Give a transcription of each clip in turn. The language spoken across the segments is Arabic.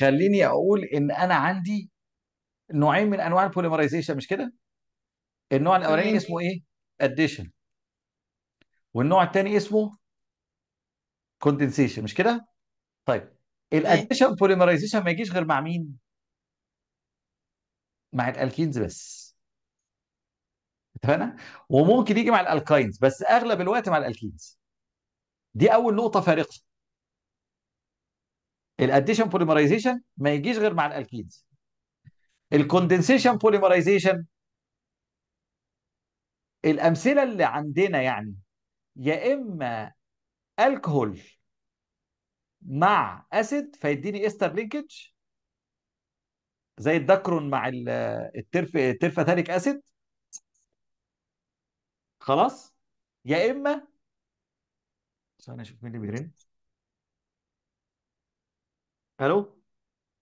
خليني اقول ان انا عندي نوعين من انواع البوليمرايزيشن مش كده النوع الاولاني اسمه ايه اديشن والنوع الثاني اسمه كوندنسيشن مش كده طيب الاديشن بوليمرايزيشن ما يجيش غير مع مين مع الالكينز بس اتفقنا وممكن يجي مع الالكاينز بس اغلب الوقت مع الالكينز دي اول نقطه فارقه الاديشن بوليمرايزيشن ما يجيش غير مع الالكينز الكوندنسيشن بوليمرايزيشن الامثله اللي عندنا يعني يا اما الكحول مع اسيد فيديني استر لينكج زي الدكرون مع الترف الترفاتاليك اسيد خلاص يا اما استنى اشوف مين اللي بيرن الو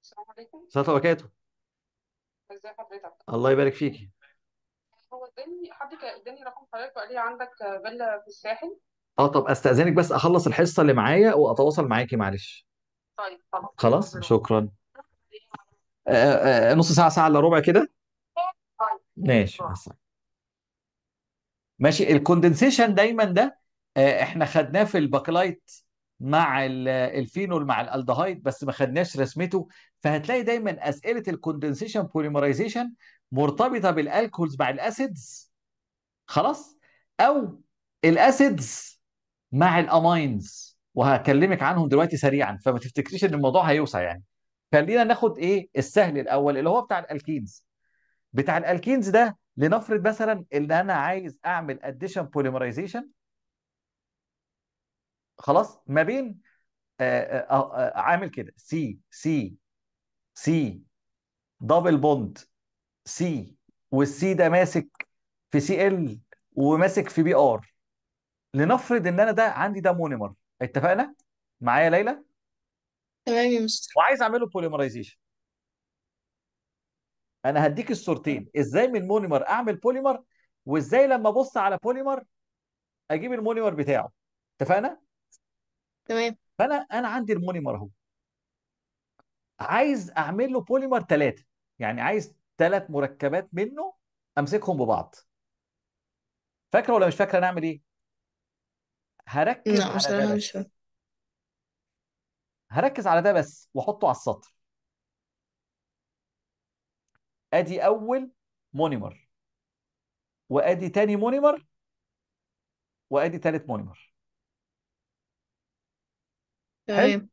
السلام عليكم السلام وبركاته ازي حضرتك الله يبارك فيكي هو اداني حد اداني رقم حضرتك وقال لي عندك فيلا في الساحل اه طب استأذنك بس اخلص الحصة اللي معايا واتواصل معاكي معلش طيب خلاص خلاص شكرا آه،, آه، آه، نص ساعة ساعة الا ربع كده طيب ماشي مع السلامة. ماشي الكوندنسيشن دايما ده آه، احنا خدناه في الباكلايت مع الفينول مع الالدهايد بس ما خدناش رسمته فهتلاقي دايما اسئله الكوندنسيشن بوليمرايزيشن مرتبطه بالالكولز مع الاسيدز خلاص او الاسيدز مع الاماينز وهكلمك عنهم دلوقتي سريعا فما تفتكريش ان الموضوع هيوسع يعني خلينا ناخد ايه السهل الاول اللي هو بتاع الالكينز بتاع الالكينز ده لنفرض مثلا ان انا عايز اعمل اديشن بوليمرايزيشن خلاص ما بين آه، آه، آه، عامل كده سي سي سي دبل بوند سي والسي ده ماسك في سي ال وماسك في بي ار لنفرض ان انا ده عندي ده مونيمر اتفقنا معايا ليلى تمام يا مستر وعايز اعمله بوليمرايزيشن انا هديك الصورتين ازاي من مونيمر اعمل بوليمر وازاي لما ابص على بوليمر اجيب المونيمر بتاعه اتفقنا تمام فانا انا عندي المونيمر اهو عايز اعمل له بوليمر ثلاثه يعني عايز ثلاث مركبات منه امسكهم ببعض فاكره ولا مش فاكره نعمل ايه هركز لا على ده بصراحة مش بس فاهم هركز على ده بس واحطه على السطر ادي اول مونيمر وادي تاني مونيمر وادي تالت مونيمر حلو تمام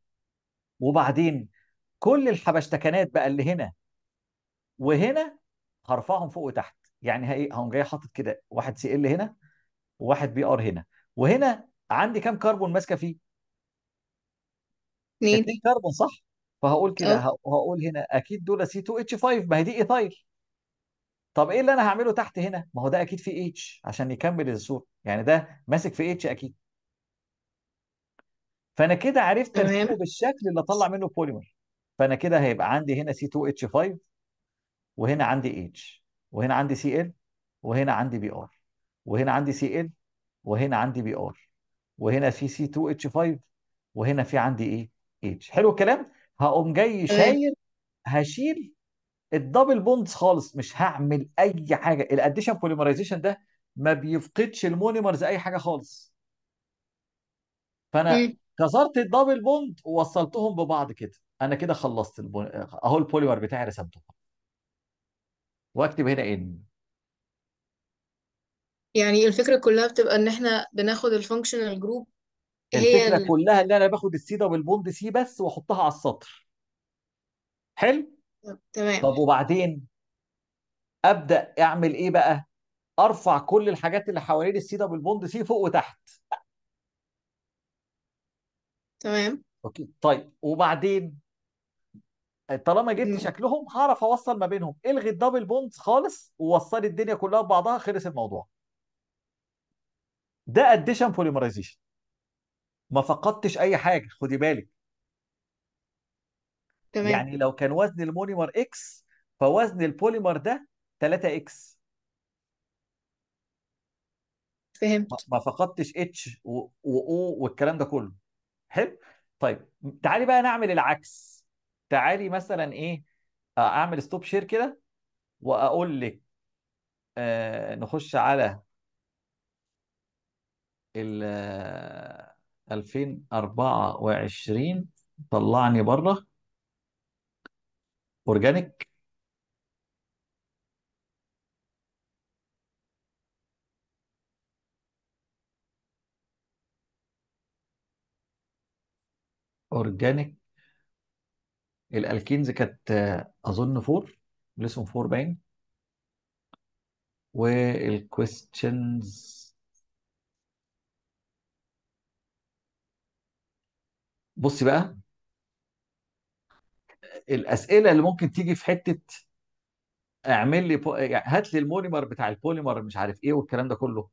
وبعدين كل الحبشتكنات بقى اللي هنا وهنا هرفعهم فوق وتحت يعني ايه هقوم جاي حاطط كده واحد سي ال هنا وواحد بي ار هنا وهنا عندي كام كربون ماسكه فيه اتنين اتنين كربون صح فهقول كده اه هقول هنا اكيد دول سي 2 اتش 5 ما هي دي ايثايل طب ايه اللي انا هعمله تحت هنا ما هو ده اكيد في اتش عشان يكمل الصوره يعني ده ماسك في اتش اكيد فانا كده عرفت تمام بالشكل اللي اطلع منه بوليمر فانا كده هيبقى عندي هنا سي 2 اتش 5 وهنا عندي اتش وهنا عندي سي ال وهنا عندي بي ار وهنا عندي سي ال وهنا عندي بي ار وهنا في سي 2 اتش 5 وهنا في عندي ايه اتش حلو الكلام هقوم جاي تمام شايل هشيل الدبل بوندز خالص مش هعمل اي حاجه الاديشن بوليمرايزيشن ده ما بيفقدش المونيمرز اي حاجه خالص فانا كسرت الدبل بوند ووصلتهم ببعض كده انا كده خلصت البون... اهو البوليمر بتاعي رسمته واكتب هنا ان يعني الفكره كلها بتبقى ان احنا بناخد الفانكشنال جروب هي الفكره ال... كلها ان انا باخد السي دبل بوند سي بس واحطها على السطر حلو تمام طب وبعدين ابدا اعمل ايه بقى ارفع كل الحاجات اللي حوالين السي دبل بوند سي فوق وتحت تمام اوكي طيب وبعدين آه، طالما جبت شكلهم هعرف اوصل ما بينهم الغي الدبل بوندز خالص ووصلي الدنيا كلها ببعضها خلص الموضوع ده اديشن بوليمرايزيشن ما فقدتش اي حاجه خدي بالك تمام يعني لو كان وزن المونيمر اكس فوزن البوليمر ده 3 اكس فهمت ما فقدتش اتش و او والكلام ده كله حلو طيب تعالي بقى نعمل العكس تعالي مثلا ايه آه، اعمل ستوب شير كده واقول لك آه نخش على ال 2024 آه، طلعني بره اورجانيك اورجانيك الالكينز كانت آه، اظن فور لسهم فور باين والكويستشنز بصي بقى الاسئله اللي ممكن تيجي في حته اعمل لي بو... يعني هات لي المونيمر بتاع البوليمر مش عارف ايه والكلام ده كله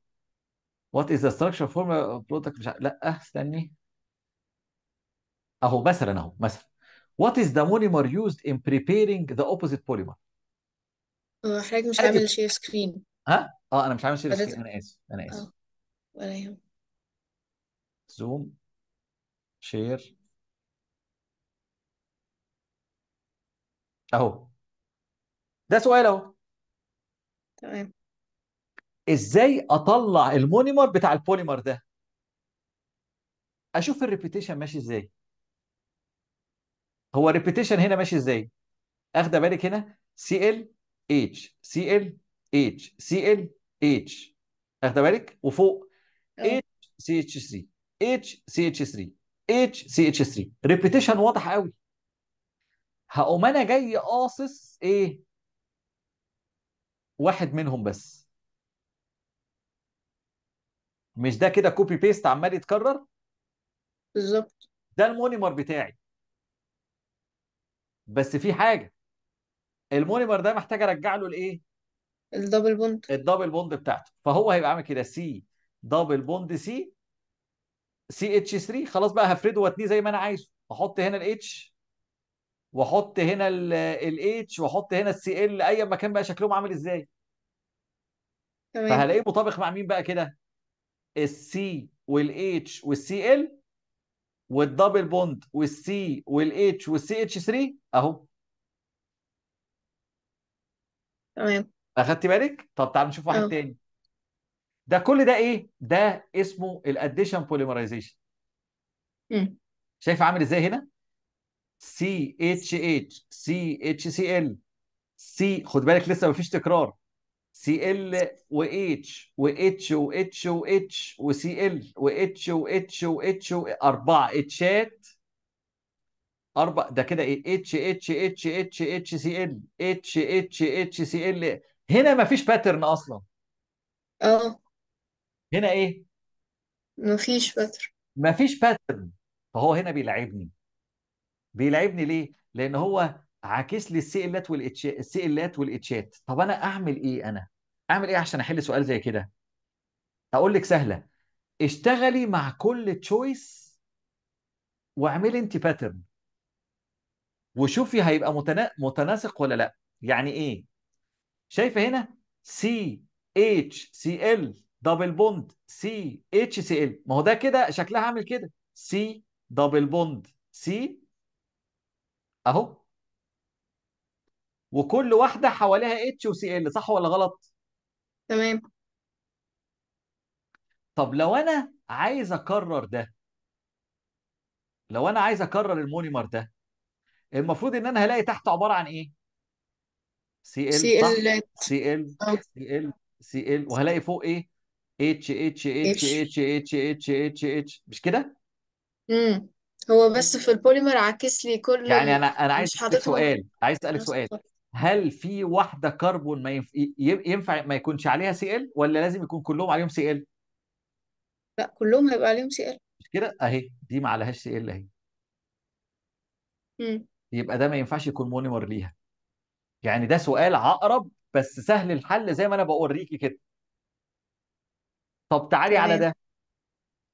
وات از ذا ستراكشر فورم برودكت مش عارف... لا استني اهو مثلا اهو مثلا what is the monomer used in preparing the opposite polymer آه، حضرتك مش عامل شير سكرين ها اه انا مش عامل شير سكرين انا اسف انا اسف آه، ولا زوم شير اهو ده سؤال اهو تمام ازاي اطلع المونيمر بتاع البوليمر ده اشوف الريبيتيشن ماشي ازاي هو الريبيتيشن هنا ماشي ازاي؟ اخده بالك هنا سي ال اتش سي ال اتش سي ال اتش اخده بالك وفوق اتش سي اتش 3 اتش سي اتش 3 اتش سي اتش 3 ريبيتيشن واضح قوي هقوم انا جاي قاصص ايه؟ واحد منهم بس مش ده كده كوبي بيست عمال يتكرر بالظبط ده المونيمر بتاعي بس في حاجه المونيمر ده محتاج ارجع له الايه الدبل بوند الدبل بوند بتاعته فهو هيبقى عامل كده سي دبل بوند سي سي اتش 3 خلاص بقى هفرده واتنيه زي ما انا عايزه احط هنا الاتش واحط هنا الاتش واحط هنا السي ال اي كان بقى شكلهم عامل ازاي تمام فهلاقيه مطابق مع مين بقى كده السي والاتش والسي ال والدبل بوند والسي والاتش والسي اتش 3 اهو تمام اخدت بالك؟ طب تعال نشوف واحد أه. تاني ده كل ده ايه؟ ده اسمه الاديشن بوليمرايزيشن شايف عامل ازاي هنا؟ سي اتش اتش سي اتش سي ال سي خد بالك لسه مفيش تكرار سي ال واتش و اتش واتش وسي ال اتش اتش اتش واتش اربع اتشات اربع ده كده ايه اتش اتش اتش اتش اتش سي ال اتش اتش اتش سي ال هنا مفيش باترن اصلا اه هنا ايه مفيش باترن مفيش باترن فهو هنا بيلعبني بيلعبني ليه؟ لأن هو عاكس لي السي الات والاتش السي الات والاتشات طب انا اعمل ايه انا اعمل ايه عشان احل سؤال زي كده اقول لك سهله اشتغلي مع كل تشويس واعملي انت باترن وشوفي هيبقى متنا... متناسق ولا لا يعني ايه شايفه هنا سي اتش سي ال دبل بوند سي اتش سي ال ما هو ده كده شكلها عامل كده سي دبل بوند سي اهو وكل واحده حواليها اتش وسي ال صح ولا غلط تمام طب لو انا عايز اكرر ده لو انا عايز اكرر المونيمر ده المفروض ان انا هلاقي تحته عباره عن ايه سي ال سي ال سي ال سي ال سي ال وهلاقي فوق ايه اتش اتش اتش اتش اتش اتش اتش اتش مش كده امم هو بس في البوليمر عاكس لي كل يعني انا انا عايز اسالك سؤال عايز اسالك سؤال هل في واحده كربون ما ينف... ينفع ما يكونش عليها سي ال ولا لازم يكون كلهم عليهم سي ال لا كلهم هيبقى عليهم سي ال مش كده اهي دي ما عليهاش سي ال اهي امم يبقى ده ما ينفعش يكون مونيمر ليها يعني ده سؤال عقرب بس سهل الحل زي ما انا بوريكي كده طب تعالي على ده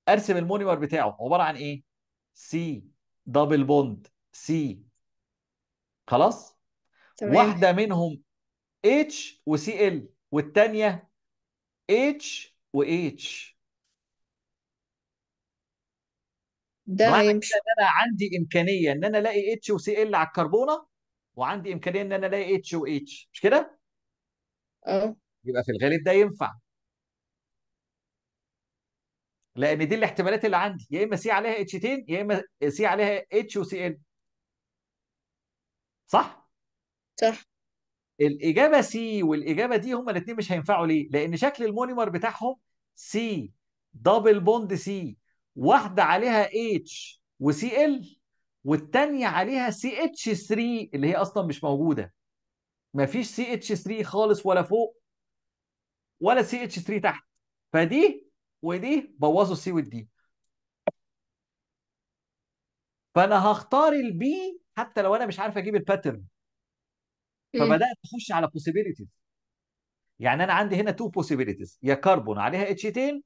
ارسم المونيمر بتاعه عباره عن ايه سي دبل بوند سي خلاص تمام واحده منهم اتش وسي ال والثانيه اتش واتش ده معنى ان انا عندي امكانيه ان انا الاقي اتش وسي ال على الكربونه وعندي امكانيه ان انا الاقي اتش واتش مش كده؟ اه يبقى في الغالب ده ينفع لان دي الاحتمالات اللي عندي يا اما سي عليها اتشتين يا اما سي عليها اتش وسي ال صح؟ صح الاجابه سي والاجابه دي هما الاثنين مش هينفعوا ليه؟ لان شكل المونيمر بتاعهم سي دبل بوند سي واحده عليها اتش وسي ال والثانيه عليها سي اتش 3 اللي هي اصلا مش موجوده مفيش سي اتش 3 خالص ولا فوق ولا سي اتش 3 تحت فدي ودي بوظوا السي والدي فانا هختار البي حتى لو انا مش عارف اجيب الباترن إيه. فبدات اخش على possibilities يعني انا عندي هنا تو بوسيبيليتيز يا كربون عليها اتش 2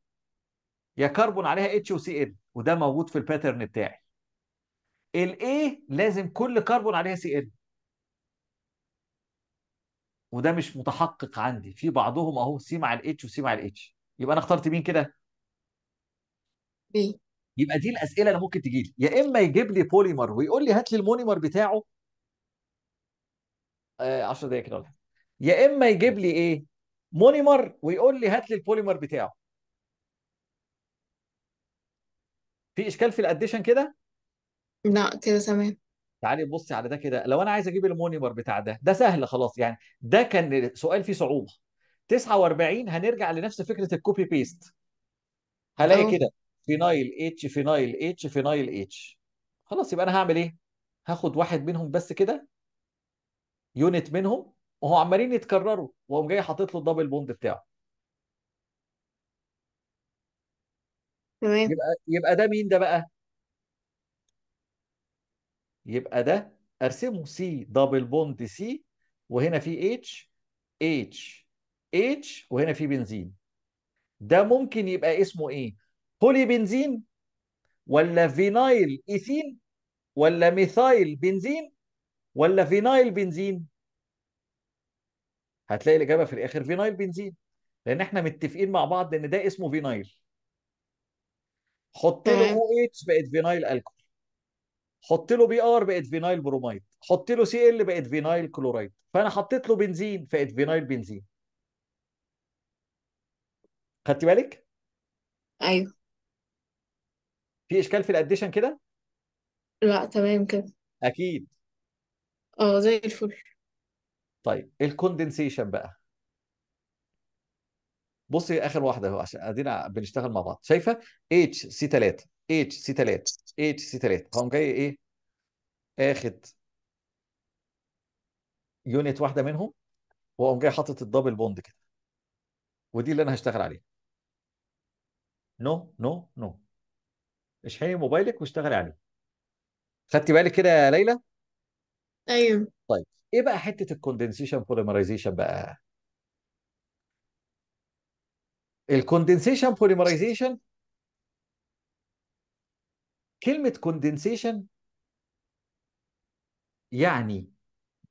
يا كربون عليها اتش وسي ال وده موجود في الباترن بتاعي الاي لازم كل كربون عليها سي ال وده مش متحقق عندي في بعضهم اهو سي مع الاتش وسي مع الاتش يبقى انا اخترت مين كده بي يبقى دي الاسئله اللي ممكن تجي لي يا اما يجيب لي بوليمر ويقول لي هات لي المونيمر بتاعه 10 آه، دقائق كده يا اما يجيب لي ايه مونيمر ويقول لي هات لي البوليمر بتاعه في اشكال في الاديشن كده لا كده تمام تعالي بصي على ده كده لو انا عايز اجيب المونيمر بتاع ده ده سهل خلاص يعني ده كان سؤال فيه صعوبه 49 هنرجع لنفس فكره الكوبي بيست هلاقي كده فينايل اتش فينايل اتش فينايل اتش خلاص يبقى انا هعمل ايه هاخد واحد منهم بس كده يونت منهم وهو عمالين يتكرروا وقام جاي حاطط له الدبل بوند بتاعه تمام يبقى يبقى ده مين ده بقى يبقى ده ارسمه سي دبل بوند سي وهنا في اتش اتش اتش وهنا في بنزين ده ممكن يبقى اسمه ايه بولي بنزين ولا فينايل ايثين ولا ميثايل بنزين ولا فينايل بنزين هتلاقي الاجابه في الاخر فينايل بنزين لان احنا متفقين مع بعض ان ده اسمه فينايل حط له او اتش بقت فينايل الكول. حط له بي ار بقت فينايل برومايد. حط له سي ال بقت فينايل كلورايد فانا حطيت له بنزين فقت فينايل بنزين خدتي بالك ايوه في اشكال في الاديشن كده لا تمام كده اكيد اه زي الفل طيب الكوندنسيشن بقى بصي اخر واحده اهو عشان ادينا بنشتغل مع بعض شايفه اتش سي 3 اتش سي 3 اتش سي 3 قام جاي ايه اخد يونت واحده منهم واقوم جاي حاطط الدبل بوند كده ودي اللي انا هشتغل عليها نو نو نو اشحني موبايلك واشتغلي عليه خدتي بالك كده يا ليلى ايوه طيب ايه بقى حته الكوندنسيشن بوليمرايزيشن بقى الكوندنسيشن بوليمرايزيشن كلمه كوندنسيشن يعني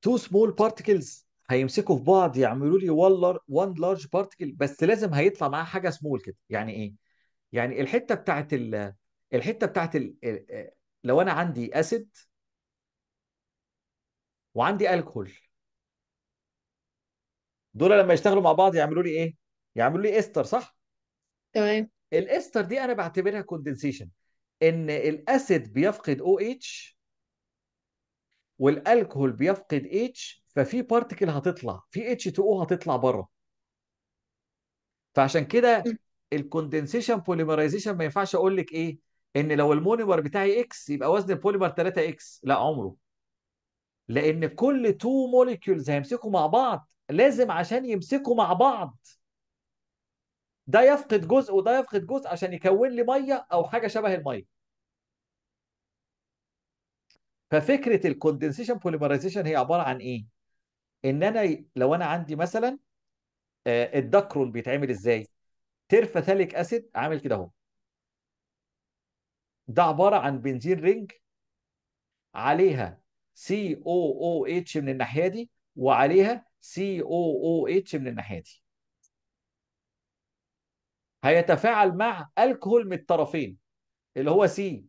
تو سمول بارتكلز هيمسكوا في بعض يعملوا لي وان لارج بارتكل بس لازم هيطلع معاه حاجه سمول كده يعني ايه يعني الحته بتاعت الحته بتاعت لو انا عندي اسيد وعندي الكحول دول لما يشتغلوا مع بعض يعملوا لي ايه؟ يعملوا لي استر صح؟ تمام الاستر دي انا بعتبرها كوندنسيشن ان الاسيد بيفقد او اتش والالكهول بيفقد اتش ففي بارتكل هتطلع في اتش 2 او هتطلع بره فعشان كده الكوندنسيشن بوليمرايزيشن ما ينفعش اقول لك ايه ان لو المونيمر بتاعي اكس يبقى وزن البوليمر 3 اكس لا عمره لان كل تو موليكيولز هيمسكوا مع بعض لازم عشان يمسكوا مع بعض ده يفقد جزء وده يفقد جزء عشان يكون لي ميه او حاجه شبه الميه ففكره الكوندنسيشن بوليمرايزيشن هي عباره عن ايه ان انا لو انا عندي مثلا آه، الدكرون بيتعمل ازاي تيرفاثاليك اسيد عامل كده اهو ده عباره عن بنزين رينج عليها سي او او اتش من الناحيه دي وعليها سي او او اتش من الناحيه دي هيتفاعل مع الكحول من الطرفين اللي هو سي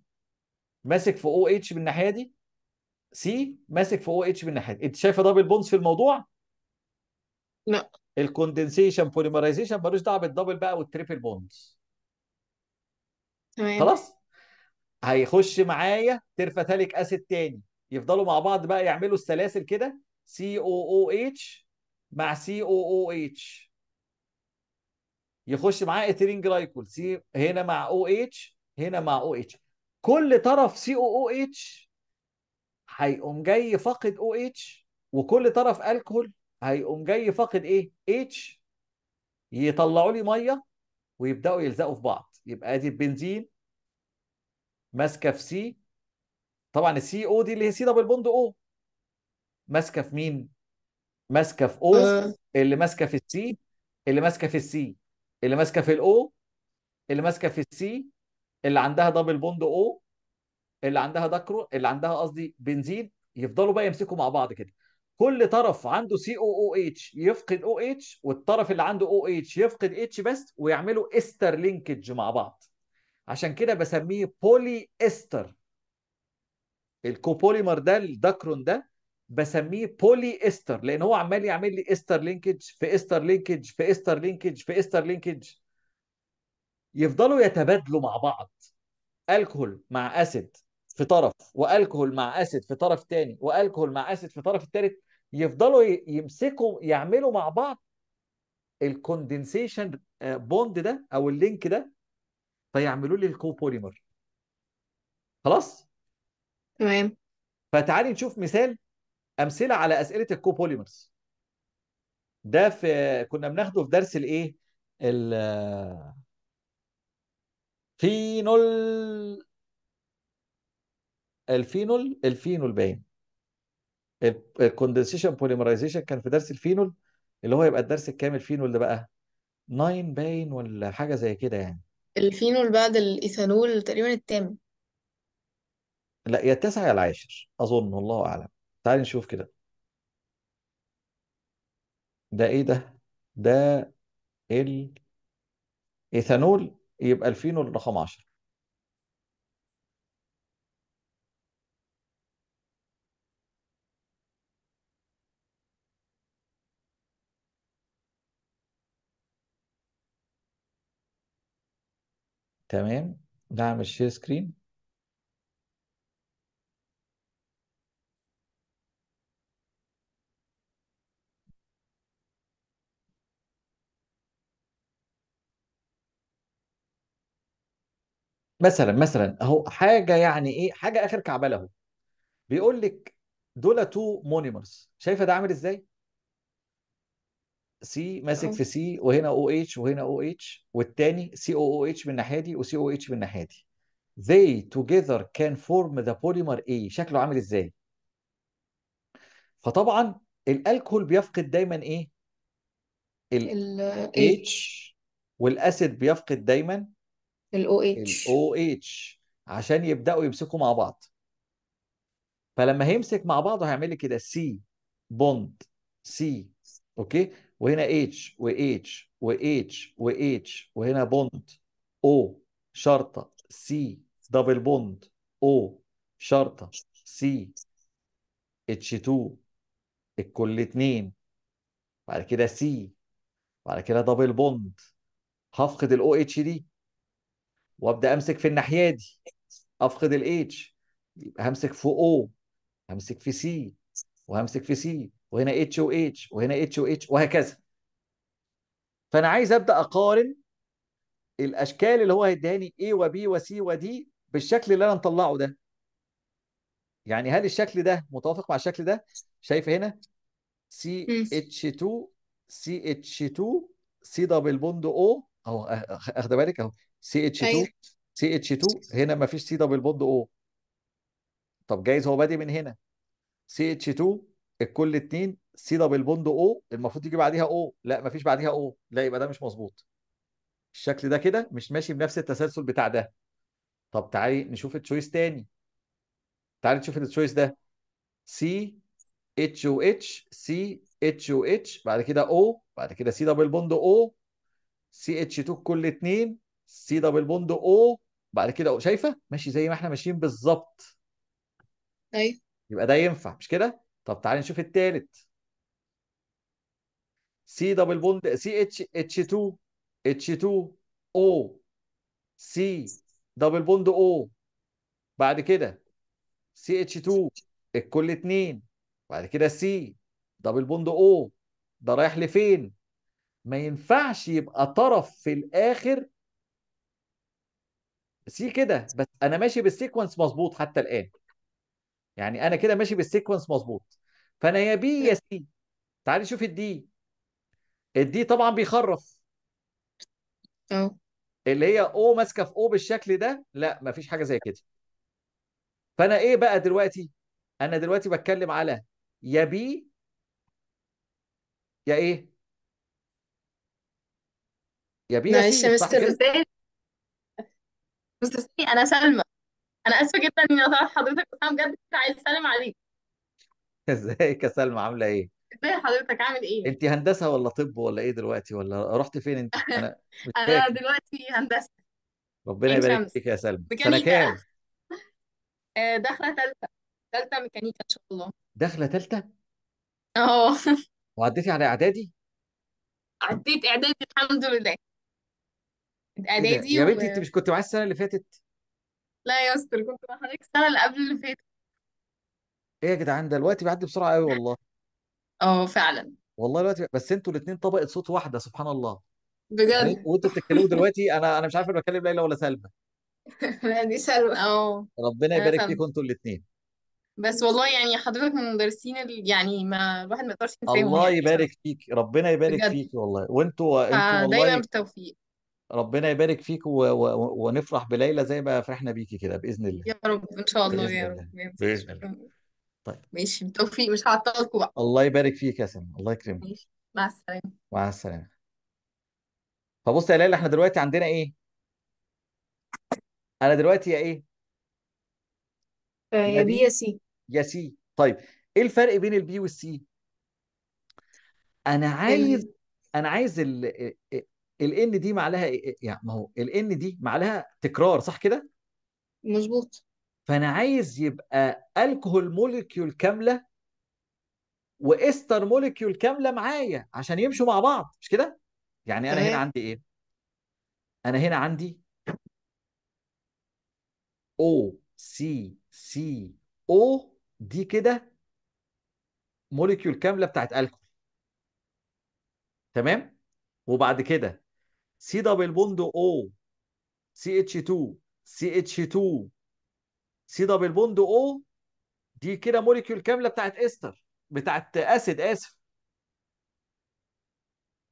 ماسك في او اتش من الناحيه دي سي ماسك في او اتش من الناحيه دي انت شايفه دبل بونز في الموضوع لا الكوندنسيشن بوليمرايزيشن ملوش دعوه بالدبل بقى والتريبل بونز تمام خلاص هيخش معايا ترفاتاليك اسيد تاني يفضلوا مع بعض بقى يعملوا السلاسل كده سي او او اتش مع سي او او اتش يخش معاه ايثيلين جلايكول سي هنا مع او اتش هنا مع او اتش كل طرف سي او او اتش هيقوم جاي فاقد او اتش وكل طرف الكحول هيقوم جاي فاقد ايه اتش يطلعوا لي ميه ويبداوا يلزقوا في بعض يبقى ادي البنزين ماسكه في سي طبعا السي او دي اللي هي سي دبل بوند او ماسكه في مين؟ ماسكه في او آه. اللي ماسكه في السي اللي ماسكه في السي اللي ماسكه في الاو اللي ماسكه في السي اللي عندها دبل بوند او اللي عندها داكرو اللي عندها قصدي بنزين يفضلوا بقى يمسكوا مع بعض كده كل طرف عنده سي او او اتش يفقد او اتش والطرف اللي عنده او اتش يفقد اتش بس ويعملوا استر لينكج مع بعض عشان كده بسميه بولي استر الكوبوليمر ده الدكرون ده بسميه بولي استر لان هو عمال يعمل لي استر لينكج في استر لينكج في استر لينكج في استر لينكج يفضلوا يتبادلوا مع بعض الكحول مع اسيد في طرف والكحول مع اسيد في طرف تاني والكحول مع اسيد في طرف التالت يفضلوا يمسكوا يعملوا مع بعض الكوندنسيشن بوند آه، ده او اللينك ده فيعملوا لي الكوبوليمر خلاص تمام فتعالي نشوف مثال امثله على اسئله الكوبوليمرز ده في كنا بناخده في درس الايه ال فينول الفينول الفينول باين الكوندنسيشن بوليمرايزيشن كان في درس الفينول اللي هو يبقى الدرس الكامل فينول ده بقى 9 باين ولا حاجه زي كده يعني الفينول بعد الايثانول تقريبا التامن لا يا التاسع يا العاشر اظن والله اعلم تعالي نشوف كده ده ايه ده ده ال ايثانول يبقى الفينول رقم 10 تمام نعمل شير سكرين مثلا مثلا اهو حاجه يعني ايه حاجه اخر كعبله اهو بيقول لك دول تو مونيمرز شايفه ده عامل ازاي سي ماسك في سي وهنا او اتش وهنا او اتش والتاني سي او او اتش من الناحيه دي وسي او اتش من الناحيه دي they together can form the polymer A شكله عامل ازاي فطبعا الالكهول بيفقد دايما ايه ال H والاسيد بيفقد دايما ال اتش ال اتش عشان يبداوا يمسكوا مع بعض فلما هيمسك مع بعضه هيعمل لي كده سي بوند سي اوكي وهنا اتش واتش واتش واتش وهنا بوند او شرطه سي دبل بوند او شرطه سي اتش 2 الكل اتنين بعد كده سي بعد كده دبل بوند هفقد الاو اتش دي وابدا امسك في الناحيه دي افقد الاتش يبقى همسك في او همسك في سي وهمسك في سي وهنا اتش واتش وهنا اتش واتش وهكذا فانا عايز ابدا اقارن الاشكال اللي هو لي اي وبي وسي ودي بالشكل اللي انا مطلعه ده يعني هل الشكل ده متوافق مع الشكل ده شايف هنا سي اتش 2 سي اتش 2 سي دبل بوند او اهو أه، اخد بالك اهو سي اتش 2 أيوة. سي اتش 2 هنا ما فيش سي دبل بوند او طب جايز هو بادئ من هنا سي اتش 2 الكل اتنين سي دبل بوند او المفروض يجي بعديها او لا ما فيش بعديها او لا يبقى ده مش مظبوط الشكل ده كده مش ماشي بنفس التسلسل بتاع ده طب تعالي نشوف التشويس تاني تعالي نشوف التشويس ده سي اتش او اتش سي اتش او اتش بعد كده او بعد كده سي دبل بوند او سي اتش 2 كل اتنين سي دبل بوند او بعد كده شايفه ماشي زي ما احنا ماشيين بالظبط ايوه يبقى ده ينفع مش كده طب تعالى نشوف الثالث سي دبل بوند سي اتش اتش 2 اتش 2 او سي دبل بوند او بعد كده سي اتش 2 الكل اتنين بعد كده سي دبل بوند او ده رايح لفين ما ينفعش يبقى طرف في الاخر سي كده بس انا ماشي بالسيكونس مظبوط حتى الان يعني انا كده ماشي بالسيكونس مظبوط فانا يا بي يا إيه. سي تعالي شوفي الدي الدي طبعا بيخرف اه اللي هي او ماسكه في او بالشكل ده لا مفيش حاجه زي كده فانا ايه بقى دلوقتي انا دلوقتي بتكلم على يا بي يا ايه يا بي يا معلش سي يا صح مستر كده بس انا سلمى انا اسفه جدا اني قطعت حضرتك بس انا بجد كنت عايز اسلم عليك ازيك يا سلمى عامله ايه ازي حضرتك عامل ايه انت هندسه ولا طب ولا ايه دلوقتي ولا رحت فين انت انا مش انا فاكر دلوقتي هندسه ربنا عين يبارك شمس فيك يا سلمى سنه ميكانيكا كام آه، داخله ثالثه ثالثه ميكانيكا ان شاء الله داخله تالته؟ اه وعديتي على اعدادي عديت اعدادي الحمد لله إيه اعدادي يا بنتي انت مش كنت معايا السنه اللي فاتت لا يا استاذ كنت مع حضرتك السنه اللي قبل اللي فاتت ايه يا جدعان ده الوقت بيعدي بسرعه قوي والله اه فعلا والله الوقت بس انتوا الاثنين طبقه صوت واحده سبحان الله بجد يعني وانتوا بتتكلموا دلوقتي انا انا مش عارف انا بكلم ليلى ولا سلمى دي سلوى اه ربنا يبارك فيكم انتوا الاثنين بس والله يعني حضرتك من المدرسين اللي يعني ما الواحد ما يقدرش ينساهم الله يعني يبارك فيك ربنا يبارك بجد فيك والله وانتوا انتوا والله دايما بالتوفيق ربنا يبارك فيك و... و... ونفرح بليلى زي ما فرحنا بيكي كده باذن الله يا رب ان شاء الله باذن يا الله رب يا رب باذن الله طيب ماشي بالتوفيق مش هعطلكوا بقى الله يبارك فيك يا سلمى الله يكرمك ماشي مع السلامه مع السلامه فبص يا ليلى احنا دلوقتي عندنا ايه انا دلوقتي يا ايه آه، يا بي يا سي يا سي طيب ايه الفرق بين البي والسي انا عايز انا عايز ال... آه، آه، ان دي معلها إيه؟, ايه يعني ما هو ان دي معلها تكرار صح كده مظبوط فانا عايز يبقى الكهول موليكيول كامله واستر موليكيول كامله معايا عشان يمشوا مع بعض مش كده يعني انا هنا عندي ايه انا هنا عندي او سي سي او دي كده موليكيول كامله بتاعت الكهول تمام وبعد كده سي دبل بوند او سي اتش 2 سي اتش 2 سي دبل بوند او دي كده موليكيول كامله بتاعت استر بتاعت اسيد اسف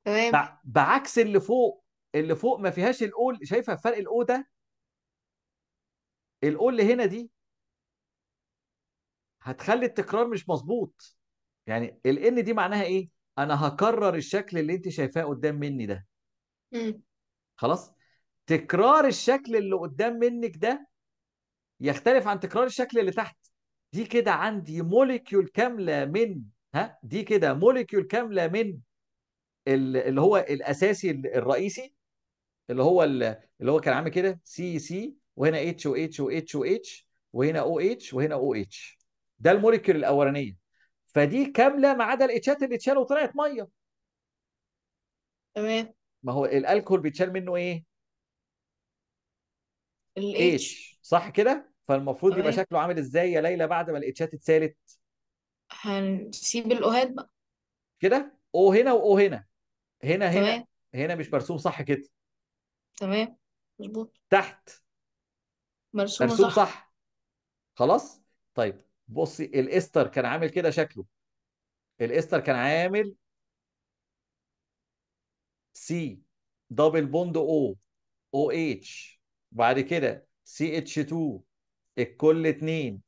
تمام بعكس اللي فوق اللي فوق ما فيهاش الاول شايفه فرق الاو ده الاو اللي هنا دي هتخلي التكرار مش مظبوط يعني ال ان دي معناها ايه انا هكرر الشكل اللي انت شايفاه قدام مني ده خلاص تكرار الشكل اللي قدام منك ده يختلف عن تكرار الشكل اللي تحت دي كده عندي موليكيول كامله من ها دي كده موليكيول كامله من اللي هو الاساسي الرئيسي اللي هو اللي هو كان عامل كده سي سي وهنا اتش واتش واتش واتش وهنا او اتش وهنا او اتش ده الموليكيول الاولانيه فدي كامله ما عدا الاتشات اللي اتشالوا وطلعت ميه تمام ما هو الالكول بيتشال منه ايه؟ الاتش صح كده؟ فالمفروض يبقى شكله عامل ازاي يا ليلى بعد ما الاتشات اتسالت؟ هنسيب الاوهات بقى كده؟ او هنا واو هنا هنا هنا تمام هنا مش مرسوم صح كده تمام مظبوط تحت مرسوم, مرسوم صح صح خلاص؟ طيب بصي الاستر كان عامل كده شكله الاستر كان عامل سي دبل بوند او او اتش بعد كده سي اتش 2 الكل 2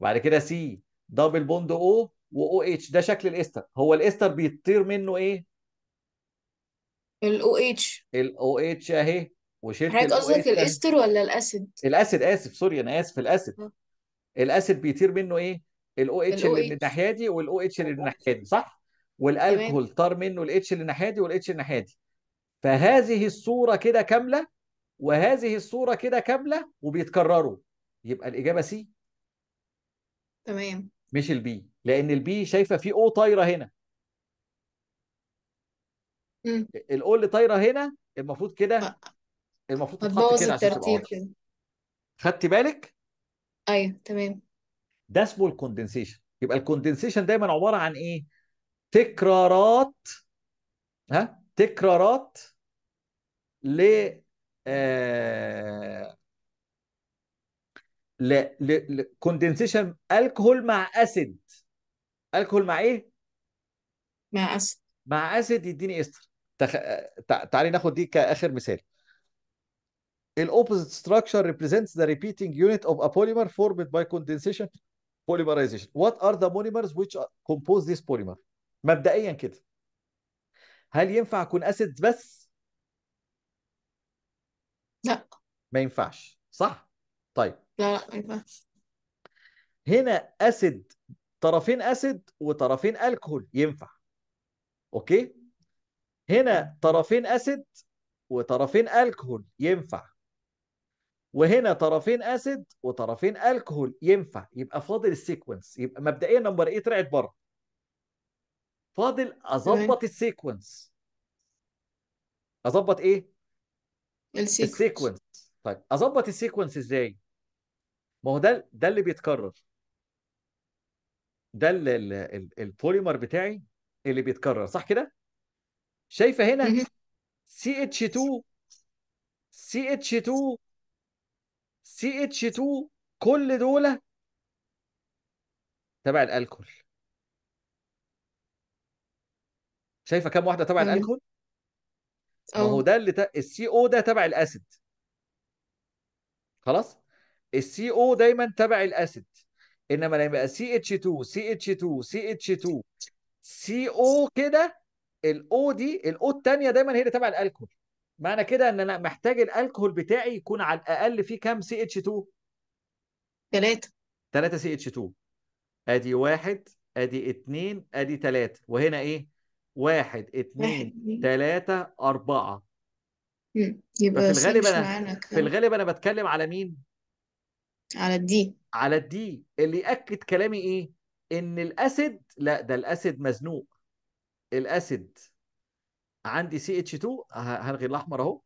بعد كده سي دبل بوند او واو اتش ده شكل الاستر هو الاستر بيطير منه ايه الاو اتش الاو اتش اهي وشلت حضرتك قصدك الاستر ولا الاسيد الاسيد اسف سوري انا اسف الاسيد آه. الاسيد بيطير منه ايه الاو اتش اللي من الناحيه دي والاو اتش اللي من الناحيه دي صح والالكهول طار منه الاتش اللي الناحيه دي والاتش اللي الناحيه دي فهذه الصورة كده كاملة وهذه الصورة كده كاملة وبيتكرروا يبقى الإجابة سي تمام مش البي لأن البي شايفة في أو طايرة هنا الأو اللي طايرة هنا المفروض كده آه. المفروض تتحط كده عشان الترتيب خدتي بالك؟ أيوه تمام ده اسمه الكوندنسيشن يبقى الكوندنسيشن دايما عبارة عن إيه؟ تكرارات ها تكرارات ل آه... ل ل كوندنسيشن الكحول مع اسيد الكحول مع ايه؟ مع اسيد مع اسيد يديني استر تخ... تعالي ناخد دي كاخر مثال الاوبوزيت structure represents the repeating unit of a polymer formed by condensation polymerization. What are the monomers which compose this polymer؟ مبدئيا كده هل ينفع اكون اسيدز بس؟ لا ما ينفعش صح؟ طيب لا لا ما ينفعش هنا اسيد طرفين اسيد وطرفين الكحول ينفع اوكي هنا طرفين اسيد وطرفين الكحول ينفع وهنا طرفين اسيد وطرفين الكحول ينفع يبقى فاضل السيكونس يبقى مبدئيا نمبر 8 طلعت بره فاضل اظبط السيكونس اظبط ايه السيكونس طيب اظبط السيكونس ازاي ما هو ده ده اللي بيتكرر ده البوليمر بتاعي اللي بيتكرر صح كده شايفه هنا سي اتش 2 سي اتش 2 سي اتش 2 كل دول تبع الالكول شايفه كام واحده تبع الالكول ما هو ده اللي ت... السي او ده تبع الاسيد خلاص السي او دايما تبع الاسيد انما لما يبقى سي اتش 2 سي اتش 2 سي اتش 2 سي او كده الاو دي الاو الثانيه دايما هي اللي تبع الالكول معنى كده ان انا محتاج الالكهول بتاعي يكون على الاقل فيه كام سي اتش 2 ثلاثة ثلاثة سي اتش 2 ادي واحد ادي اثنين ادي ثلاثة وهنا ايه واحد اتنين تلاتة أربعة يبقى ففي الغالب أنا في الغالب أنا بتكلم على مين؟ على الدي على الدي اللي يأكد كلامي إيه؟ إن الأسيد لا ده الأسيد مزنوق الأسيد عندي سي اتش 2 هلغي الأحمر أهو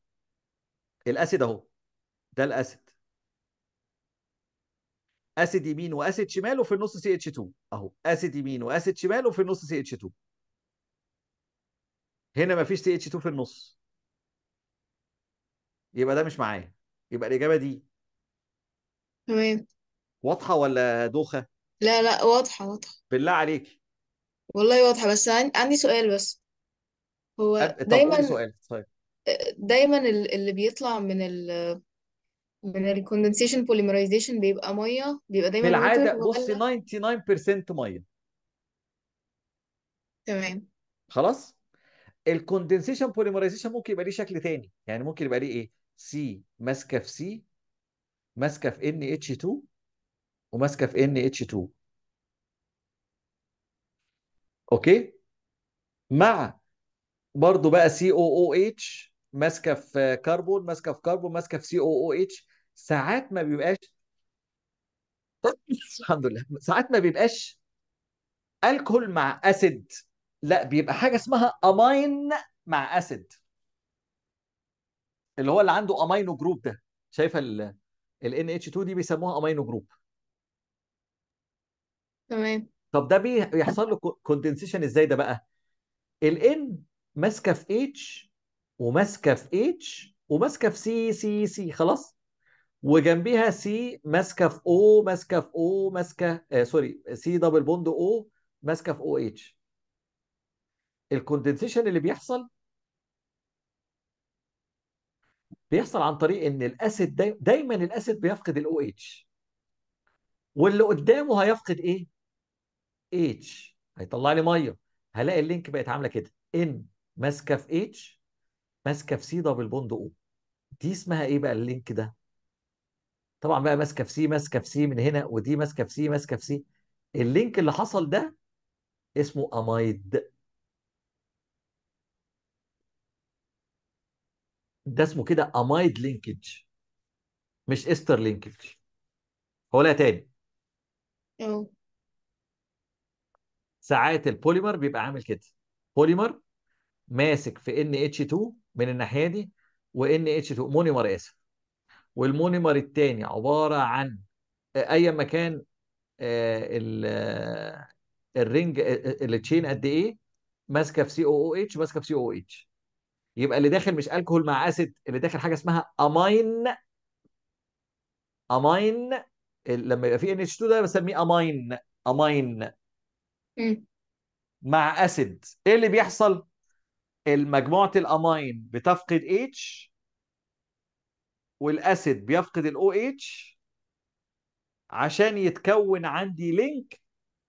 الأسيد أهو ده الأسيد أسيد يمين وأسيد شمال وفي النص سي اتش 2 أهو أسيد يمين وأسيد شمال وفي النص سي اتش 2 هنا مفيش تي اتش 2 في النص يبقى ده مش معايا يبقى الإجابة دي تمام واضحة ولا دوخة؟ لا لا واضحة واضحة بالله عليك والله واضحة بس عندي سؤال بس هو طب قولي دايما سؤال طيب دايما اللي بيطلع من ال من الكوندنسيشن بوليمرايزيشن بيبقى مية بيبقى دايما بالعاده بصي بص 99% مية تمام خلاص الكوندنسيشن بوليمرايزيشن ممكن يبقى ليه شكل تاني يعني ممكن يبقى ليه ايه سي ماسكه في سي ماسكه في ان اتش 2 وماسكه في ان اتش 2 اوكي مع برضو بقى سي او او اتش ماسكه في كربون ماسكه في كربون ماسكه في سي او او اتش ساعات ما بيبقاش الحمد لله ساعات ما بيبقاش الكحول مع اسيد لا بيبقى حاجه اسمها اماين مع اسيد اللي هو اللي عنده امينو جروب ده شايفه ال ان اتش 2 دي بيسموها امينو جروب تمام طب ده بيحصل له كوندنسيشن ازاي ده بقى ان ماسكه في اتش وماسكه في اتش وماسكه في سي سي سي خلاص وجنبيها سي ماسكه في او ماسكه في او ماسكه آه سوري سي دبل بوند او ماسكه في او اتش الكوندنسيشن اللي بيحصل بيحصل عن طريق ان الاسيد داي... دايما الاسيد بيفقد الاو اتش واللي قدامه هيفقد ايه؟ اتش هيطلع لي ميه هلاقي اللينك بقت عامله كده ان ماسكه في اتش ماسكه في سي دبل بوند او دي اسمها ايه بقى اللينك ده؟ طبعا بقى ماسكه في سي ماسكه في سي من هنا ودي ماسكه في سي ماسكه في سي اللينك اللي حصل ده اسمه امايد ده اسمه كده امايد لينكج مش استر لينكج هو لا تاني اه ساعات البوليمر بيبقى عامل كده بوليمر ماسك في ان اتش 2 من الناحيه دي وان اتش 2 مونيمر اسف والمونيمر الثاني عباره عن اي مكان الرينج آه، التشين آه، آه، قد ايه ماسكه في سي او او اتش ماسكه في سي او او اتش يبقى اللي داخل مش الكحول مع اسيد اللي داخل حاجه اسمها امين امين لما يبقى في nh 2 ده بسميه امين امين مع اسيد ايه اللي بيحصل المجموعه الامين بتفقد اتش والاسيد بيفقد الاو اتش عشان يتكون عندي لينك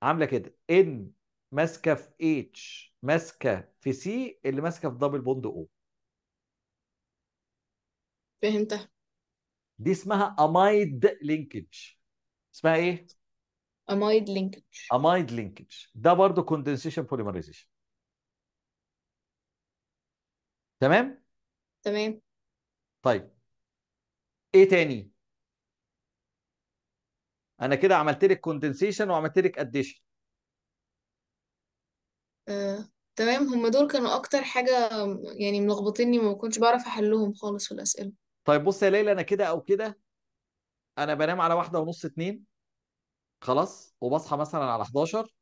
عامله كده ان ماسكه في اتش ماسكه في سي اللي ماسكه في دبل بوند او فهمتها دي اسمها امايد لينكج اسمها ايه؟ امايد لينكج امايد لينكج ده برضه كوندنسيشن بوليمرايزيشن تمام؟ تمام طيب ايه تاني؟ انا كده عملت لك كوندنسيشن وعملت لك اديشن آه، تمام هم دول كانوا اكتر حاجة يعني ملخبطيني ما كنتش بعرف احلهم خالص في الاسئلة طيب بص يا ليلى انا كده او كده انا بنام على واحدة ونص اتنين خلاص وبصحى مثلا على 11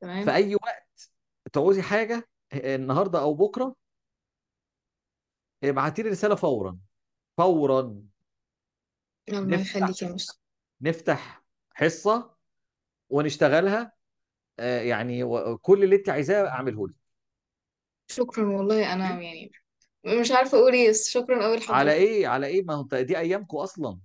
تمام في اي وقت تعوزي حاجة آه، النهاردة او بكرة ابعتي لي رسالة فورا فورا الله نفتح يخليك يا مستر نفتح حصة ونشتغلها آه، يعني كل اللي انت عايزاه اعمله لك شكرا والله انا يعني مش عارفة أقول إيه شكرا شكرا لحضرتك على لحضرتك ايه على ايه ما هو دي ايامكم اصلا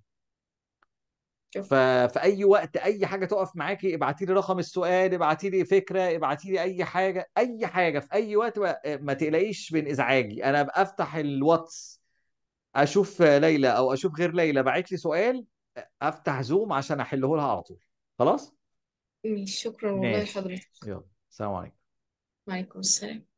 ف... ففي اي وقت اي حاجه تقف معاكي ابعتي لي رقم السؤال ابعتي لي فكره ابعتي لي اي حاجه اي حاجه في اي وقت ما, تقلقيش من ازعاجي انا بفتح الواتس اشوف ليلى او اشوف غير ليلى بعت لي سؤال افتح زوم عشان احله لها على طول خلاص ماشي شكرا والله ماشي لحضرتك يلا سلام عليكم وعليكم السلام